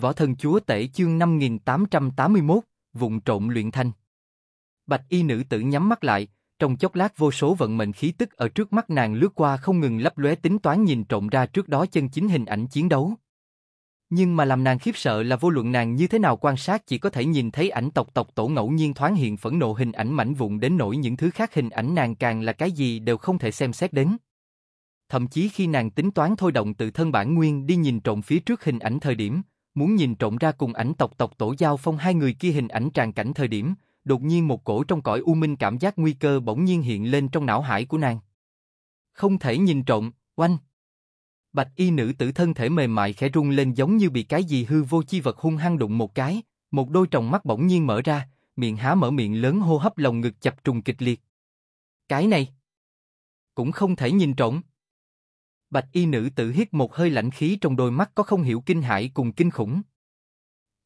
Võ thần chúa tể chương 5881, vụn trộn luyện thanh. Bạch y nữ tử nhắm mắt lại, trong chốc lát vô số vận mệnh khí tức ở trước mắt nàng lướt qua không ngừng lấp lóe tính toán nhìn trộn ra trước đó chân chính hình ảnh chiến đấu. Nhưng mà làm nàng khiếp sợ là vô luận nàng như thế nào quan sát chỉ có thể nhìn thấy ảnh tộc tộc tổ ngẫu nhiên thoáng hiện phẫn nộ hình ảnh mảnh vụn đến nổi những thứ khác hình ảnh nàng càng là cái gì đều không thể xem xét đến. Thậm chí khi nàng tính toán thôi động tự thân bản nguyên đi nhìn trộn phía trước hình ảnh thời điểm, muốn nhìn trộm ra cùng ảnh tộc tộc tổ giao phong hai người kia hình ảnh tràn cảnh thời điểm, đột nhiên một cổ trong cõi u minh cảm giác nguy cơ bỗng nhiên hiện lên trong não hải của nàng. Không thể nhìn trộm, oanh. Bạch y nữ tử thân thể mềm mại khẽ rung lên giống như bị cái gì hư vô chi vật hung hăng đụng một cái, một đôi tròng mắt bỗng nhiên mở ra, miệng há mở miệng lớn hô hấp lồng ngực chập trùng kịch liệt. Cái này cũng không thể nhìn trộm. Bạch y nữ tử hít một hơi lạnh khí trong đôi mắt có không hiểu kinh hãi cùng kinh khủng.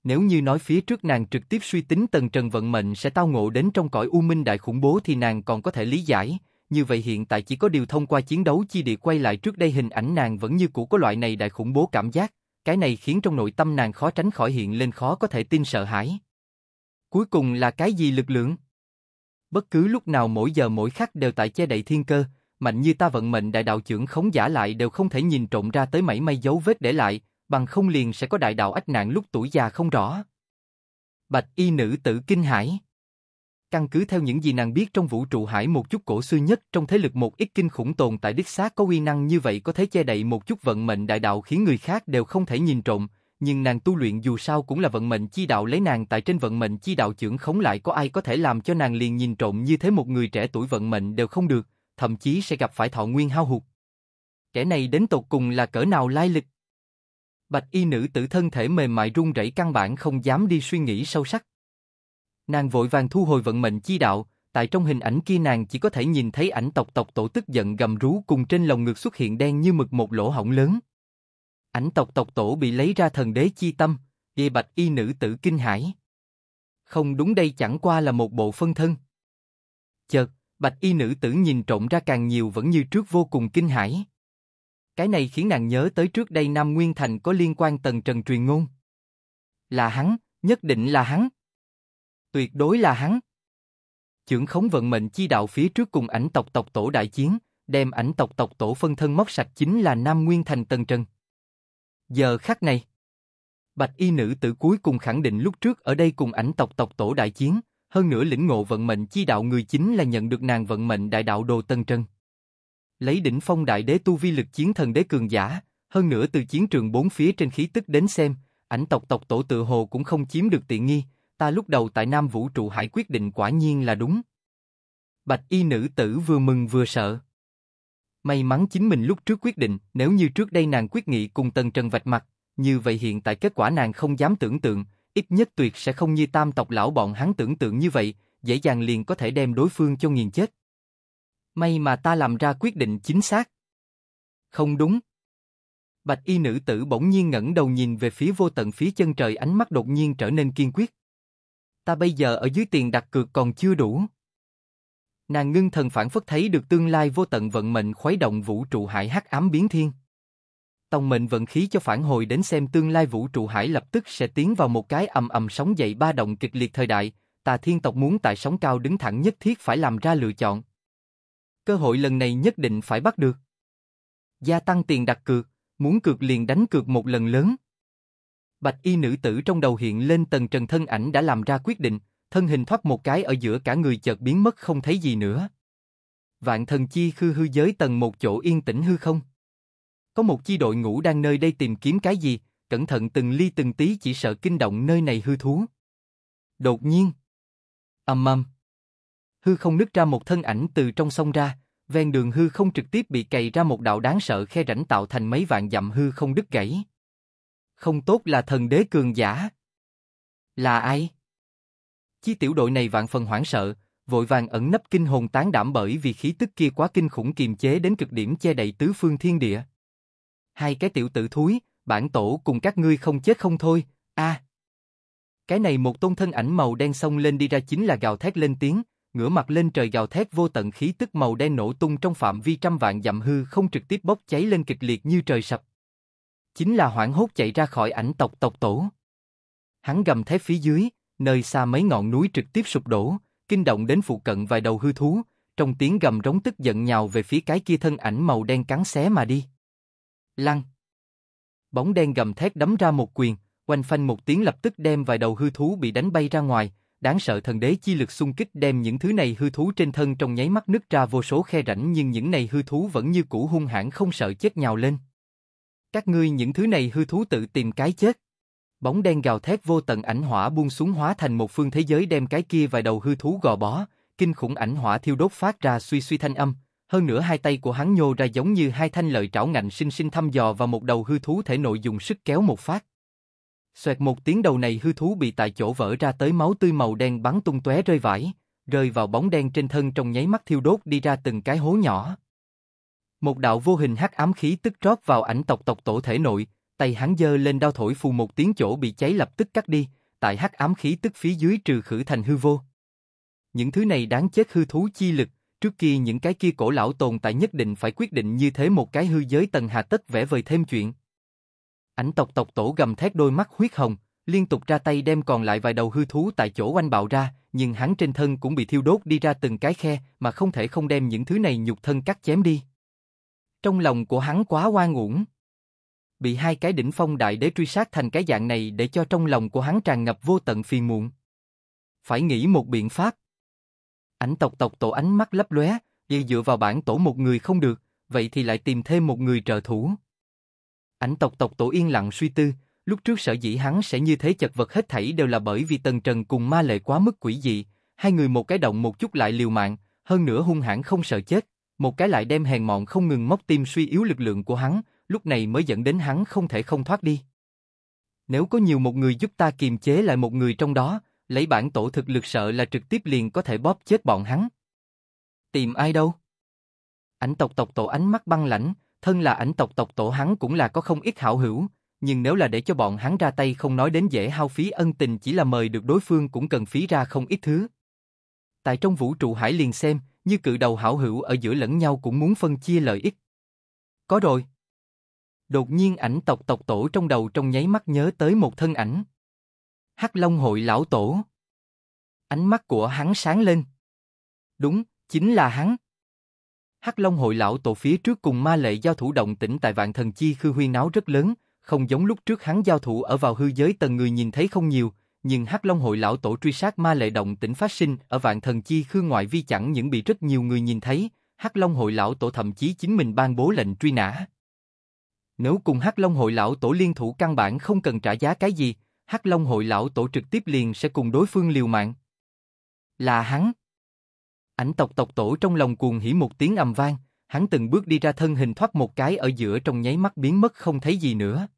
Nếu như nói phía trước nàng trực tiếp suy tính tần trần vận mệnh sẽ tao ngộ đến trong cõi u minh đại khủng bố thì nàng còn có thể lý giải, như vậy hiện tại chỉ có điều thông qua chiến đấu chi địa quay lại trước đây hình ảnh nàng vẫn như cũ có loại này đại khủng bố cảm giác, cái này khiến trong nội tâm nàng khó tránh khỏi hiện lên khó có thể tin sợ hãi. Cuối cùng là cái gì lực lượng? Bất cứ lúc nào mỗi giờ mỗi khắc đều tại che đậy thiên cơ, mạnh như ta vận mệnh đại đạo trưởng khống giả lại đều không thể nhìn trộm ra tới mảy may dấu vết để lại, bằng không liền sẽ có đại đạo ách nạn lúc tuổi già không rõ. Bạch y nữ tử kinh hải Căn cứ theo những gì nàng biết trong vũ trụ hải một chút cổ xưa nhất trong thế lực một ít kinh khủng tồn tại đích xác có uy năng như vậy có thể che đậy một chút vận mệnh đại đạo khiến người khác đều không thể nhìn trộm, nhưng nàng tu luyện dù sao cũng là vận mệnh chi đạo lấy nàng tại trên vận mệnh chi đạo trưởng khống lại có ai có thể làm cho nàng liền nhìn trộm như thế một người trẻ tuổi vận mệnh đều không được, thậm chí sẽ gặp phải thọ nguyên hao hụt. Kẻ này đến tột cùng là cỡ nào lai lịch? Bạch y nữ tử thân thể mềm mại run rẩy căn bản không dám đi suy nghĩ sâu sắc. Nàng vội vàng thu hồi vận mệnh chi đạo, tại trong hình ảnh kia nàng chỉ có thể nhìn thấy ảnh tộc tộc tổ tức giận gầm rú cùng trên lồng ngực xuất hiện đen như mực một lỗ hổng lớn. Ảnh tộc tộc tổ bị lấy ra thần đế chi tâm, ghê bạch y nữ tử kinh hãi. Không đúng đây chẳng qua là một bộ phân thân. Chợt, Bạch y nữ tử nhìn trộm ra càng nhiều vẫn như trước vô cùng kinh hãi. Cái này khiến nàng nhớ tới trước đây Nam Nguyên Thành có liên quan tần trần truyền ngôn. Là hắn, nhất định là hắn. Tuyệt đối là hắn. Chưởng khống vận mệnh chi đạo phía trước cùng ảnh tộc tộc tổ đại chiến, đem ảnh tộc tộc tổ phân thân móc sạch chính là Nam Nguyên Thành Tần Trần. Giờ khắc này, Bạch y nữ tử cuối cùng khẳng định lúc trước ở đây cùng ảnh tộc tộc tổ đại chiến, hơn nữa lĩnh ngộ vận mệnh chi đạo người chính là nhận được nàng vận mệnh đại đạo đồ tân trân. Lấy đỉnh phong đại đế tu vi lực chiến thần đế cường giả, hơn nữa từ chiến trường bốn phía trên khí tức đến xem, ảnh tộc tộc tổ tự hồ cũng không chiếm được tiện nghi, ta lúc đầu tại Nam Vũ trụ hải quyết định quả nhiên là đúng. Bạch y nữ tử vừa mừng vừa sợ. May mắn chính mình lúc trước quyết định, nếu như trước đây nàng quyết nghị cùng Tần Trần vạch mặt, như vậy hiện tại kết quả nàng không dám tưởng tượng, ít nhất tuyệt sẽ không như tam tộc lão bọn hắn tưởng tượng như vậy, dễ dàng liền có thể đem đối phương cho nghiền chết. May mà ta làm ra quyết định chính xác. Không đúng. Bạch y nữ tử bỗng nhiên ngẩng đầu nhìn về phía vô tận phía chân trời ánh mắt đột nhiên trở nên kiên quyết. Ta bây giờ ở dưới tiền đặt cược còn chưa đủ. Nàng ngưng thần phản phất thấy được tương lai vô tận vận mệnh khuấy động vũ trụ hải hắc ám biến thiên tông mệnh vận khí cho phản hồi đến xem tương lai vũ trụ hải lập tức sẽ tiến vào một cái ầm ầm sóng dậy ba động kịch liệt thời đại, tà thiên tộc muốn tại sóng cao đứng thẳng nhất thiết phải làm ra lựa chọn. Cơ hội lần này nhất định phải bắt được. Gia tăng tiền đặt cược, muốn cược liền đánh cược một lần lớn. Bạch y nữ tử trong đầu hiện lên tầng trần thân ảnh đã làm ra quyết định, thân hình thoát một cái ở giữa cả người chợt biến mất không thấy gì nữa. Vạn thần chi khư hư giới tầng một chỗ yên tĩnh hư không. Có một chi đội ngũ đang nơi đây tìm kiếm cái gì, cẩn thận từng ly từng tí chỉ sợ kinh động nơi này hư thú. Đột nhiên. Âm âm. Hư không nứt ra một thân ảnh từ trong sông ra, ven đường hư không trực tiếp bị cày ra một đạo đáng sợ khe rãnh tạo thành mấy vạn dặm hư không đứt gãy. Không tốt là thần đế cường giả. Là ai? Chi tiểu đội này vạn phần hoảng sợ, vội vàng ẩn nấp kinh hồn tán đảm bởi vì khí tức kia quá kinh khủng kiềm chế đến cực điểm che đậy tứ phương thiên địa hai cái tiểu tử thúi, bản tổ cùng các ngươi không chết không thôi, a. Cái này một tôn thân ảnh màu đen sông lên đi ra chính là gào thét lên tiếng, ngửa mặt lên trời gào thét vô tận khí tức màu đen nổ tung trong phạm vi trăm vạn dặm hư không trực tiếp bốc cháy lên kịch liệt như trời sập. Chính là hoảng hốt chạy ra khỏi ảnh tộc tộc tổ. Hắn gầm thét phía dưới, nơi xa mấy ngọn núi trực tiếp sụp đổ, kinh động đến phụ cận vài đầu hư thú, trong tiếng gầm rống tức giận nhào về phía cái kia thân ảnh màu đen cắn xé mà đi lăng Bóng đen gầm thét đấm ra một quyền, quanh phanh một tiếng lập tức đem vài đầu hư thú bị đánh bay ra ngoài, đáng sợ thần đế chi lực xung kích đem những thứ này hư thú trên thân trong nháy mắt nứt ra vô số khe rãnh nhưng những này hư thú vẫn như cũ hung hãn không sợ chết nhào lên. Các ngươi những thứ này hư thú tự tìm cái chết. Bóng đen gào thét vô tận ảnh hỏa buông xuống hóa thành một phương thế giới đem cái kia vài đầu hư thú gò bó, kinh khủng ảnh hỏa thiêu đốt phát ra suy suy thanh âm, hơn nữa hai tay của hắn nhô ra giống như hai thanh lợi trảo ngạnh sinh sinh thăm dò và một đầu hư thú thể nội dùng sức kéo một phát. Xoẹt một tiếng đầu này hư thú bị tại chỗ vỡ ra tới máu tươi màu đen bắn tung tóe rơi vãi, rơi vào bóng đen trên thân trong nháy mắt thiêu đốt đi ra từng cái hố nhỏ. Một đạo vô hình hắc ám khí tức rót vào ảnh tộc tộc tổ thể nội, tay hắn giơ lên đao thổi phù một tiếng chỗ bị cháy lập tức cắt đi, tại hắc ám khí tức phía dưới trừ khử thành hư vô. Những thứ này đáng chết hư thú chi lực, Trước kia những cái kia cổ lão tồn tại nhất định phải quyết định như thế một cái hư giới tầng hà tất vẽ vời thêm chuyện. Ảnh tộc tộc tổ gầm thét đôi mắt huyết hồng, liên tục ra tay đem còn lại vài đầu hư thú tại chỗ oanh bạo ra, nhưng hắn trên thân cũng bị thiêu đốt đi ra từng cái khe mà không thể không đem những thứ này nhục thân cắt chém đi. Trong lòng của hắn quá oan uổng. Bị hai cái đỉnh phong đại đế truy sát thành cái dạng này để cho trong lòng của hắn tràn ngập vô tận phiền muộn. Phải nghĩ một biện pháp. Ảnh tộc tộc tổ ánh mắt lấp lóe, vì dựa vào bản tổ một người không được, vậy thì lại tìm thêm một người trợ thủ. Ảnh tộc tộc tổ yên lặng suy tư, lúc trước sở dĩ hắn sẽ như thế chật vật hết thảy đều là bởi vì Tần Trần cùng ma lệ quá mức quỷ dị, hai người một cái động một chút lại liều mạng, hơn nữa hung hãn không sợ chết, một cái lại đem hèn mọn không ngừng móc tim suy yếu lực lượng của hắn, lúc này mới dẫn đến hắn không thể không thoát đi. Nếu có nhiều một người giúp ta kiềm chế lại một người trong đó, lấy bản tổ thực lực sợ là trực tiếp liền có thể bóp chết bọn hắn. Tìm ai đâu? Ảnh tộc tộc tổ ánh mắt băng lãnh, thân là ảnh tộc tộc tổ hắn cũng là có không ít hảo hữu, nhưng nếu là để cho bọn hắn ra tay không nói đến dễ hao phí ân tình chỉ là mời được đối phương cũng cần phí ra không ít thứ. Tại trong vũ trụ hải liền xem, như cự đầu hảo hữu ở giữa lẫn nhau cũng muốn phân chia lợi ích. Có rồi. Đột nhiên ảnh tộc tộc tổ trong đầu trong nháy mắt nhớ tới một thân ảnh. Hắc Long hội lão tổ. Ánh mắt của hắn sáng lên. Đúng, chính là hắn. Hắc Long hội lão tổ phía trước cùng ma lệ giao thủ động tĩnh tại vạn thần chi khư huyên náo rất lớn, không giống lúc trước hắn giao thủ ở vào hư giới tầng người nhìn thấy không nhiều, nhưng Hắc Long hội lão tổ truy sát ma lệ động tĩnh phát sinh ở vạn thần chi khư ngoại vi chẳng những bị rất nhiều người nhìn thấy, Hắc Long hội lão tổ thậm chí chính mình ban bố lệnh truy nã. Nếu cùng Hắc Long hội lão tổ liên thủ căn bản không cần trả giá cái gì, Hắc Long hội lão tổ trực tiếp liền sẽ cùng đối phương liều mạng. Là hắn. Ảnh tộc tộc tổ trong lòng cuồng hỉ một tiếng ầm vang, hắn từng bước đi ra thân hình thoát một cái ở giữa trong nháy mắt biến mất không thấy gì nữa.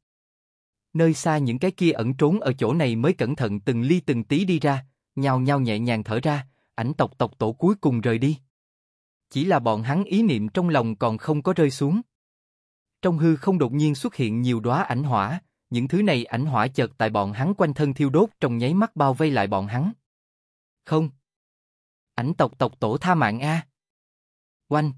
Nơi xa những cái kia ẩn trốn ở chỗ này mới cẩn thận từng ly từng tí đi ra, nhào nhào nhẹ nhàng thở ra, ảnh tộc tộc tổ cuối cùng rời đi. Chỉ là bọn hắn ý niệm trong lòng còn không có rơi xuống. Trong hư không đột nhiên xuất hiện nhiều đóa ảnh hỏa, những thứ này ảnh hỏa chợt tại bọn hắn quanh thân thiêu đốt trong nháy mắt bao vây lại bọn hắn. Không. Ảnh tộc tộc tổ tha mạng A. Oanh.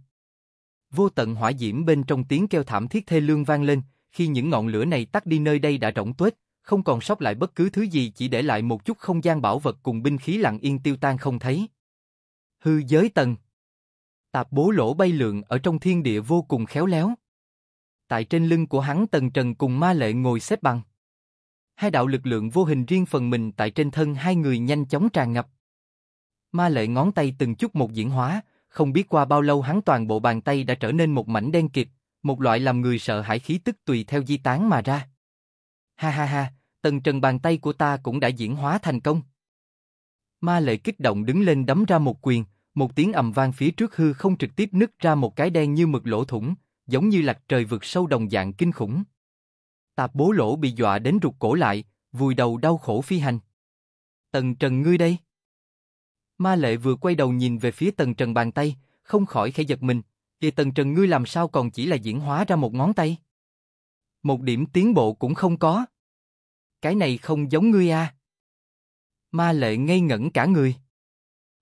Vô tận hỏa diễm bên trong tiếng kêu thảm thiết thê lương vang lên, khi những ngọn lửa này tắt đi nơi đây đã rỗng tuếch, không còn sót lại bất cứ thứ gì chỉ để lại một chút không gian bảo vật cùng binh khí lặng yên tiêu tan không thấy. Hư giới tầng Tạp bố lỗ bay lượn ở trong thiên địa vô cùng khéo léo tại trên lưng của hắn Tần Trần cùng Ma Lệ ngồi xếp bằng. Hai đạo lực lượng vô hình riêng phần mình tại trên thân hai người nhanh chóng tràn ngập. Ma Lệ ngón tay từng chút một diễn hóa, không biết qua bao lâu hắn toàn bộ bàn tay đã trở nên một mảnh đen kịt, một loại làm người sợ hãi khí tức tùy theo di tán mà ra. Ha ha ha, Tần Trần bàn tay của ta cũng đã diễn hóa thành công. Ma Lệ kích động đứng lên đấm ra một quyền, một tiếng ầm vang phía trước hư không trực tiếp nứt ra một cái đen như mực lỗ thủng, giống như lạc trời vượt sâu đồng dạng kinh khủng. Tạp bố lỗ bị dọa đến rụt cổ lại, vùi đầu đau khổ phi hành. Tần Trần ngươi đây. Ma lệ vừa quay đầu nhìn về phía Tần Trần bàn tay, không khỏi khẽ giật mình, kìa Tần Trần ngươi làm sao còn chỉ là diễn hóa ra một ngón tay. Một điểm tiến bộ cũng không có. Cái này không giống ngươi à. Ma lệ ngây ngẩn cả người.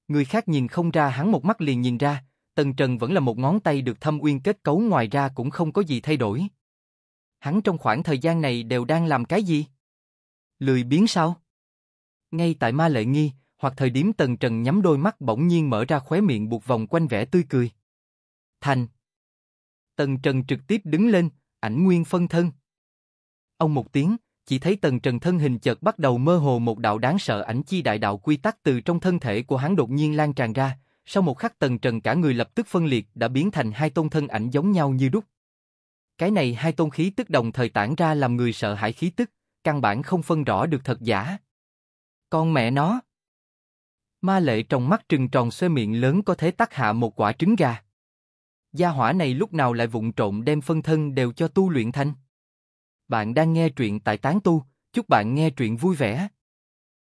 Người khác nhìn không ra hắn một mắt liền nhìn ra, Tần Trần vẫn là một ngón tay được thâm uyên kết cấu ngoài ra cũng không có gì thay đổi. Hắn trong khoảng thời gian này đều đang làm cái gì? Lười biến sao? Ngay tại ma lệ nghi, hoặc thời điểm Tần Trần nhắm đôi mắt bỗng nhiên mở ra khóe miệng buộc vòng quanh vẻ tươi cười. Thành. Tần Trần trực tiếp đứng lên, ảnh nguyên phân thân. Ông một tiếng, chỉ thấy Tần Trần thân hình chợt bắt đầu mơ hồ một đạo đáng sợ ảnh chi đại đạo quy tắc từ trong thân thể của hắn đột nhiên lan tràn ra, sau một khắc tần trần cả người lập tức phân liệt đã biến thành hai tôn thân ảnh giống nhau như đúc. Cái này hai tôn khí tức đồng thời tản ra làm người sợ hãi khí tức, căn bản không phân rõ được thật giả. Con mẹ nó! Ma lệ trong mắt trừng tròn xoe miệng lớn có thể tác hạ một quả trứng gà. Gia hỏa này lúc nào lại vụng trộn đem phân thân đều cho tu luyện thanh. Bạn đang nghe truyện tại Tán Tu, chúc bạn nghe truyện vui vẻ.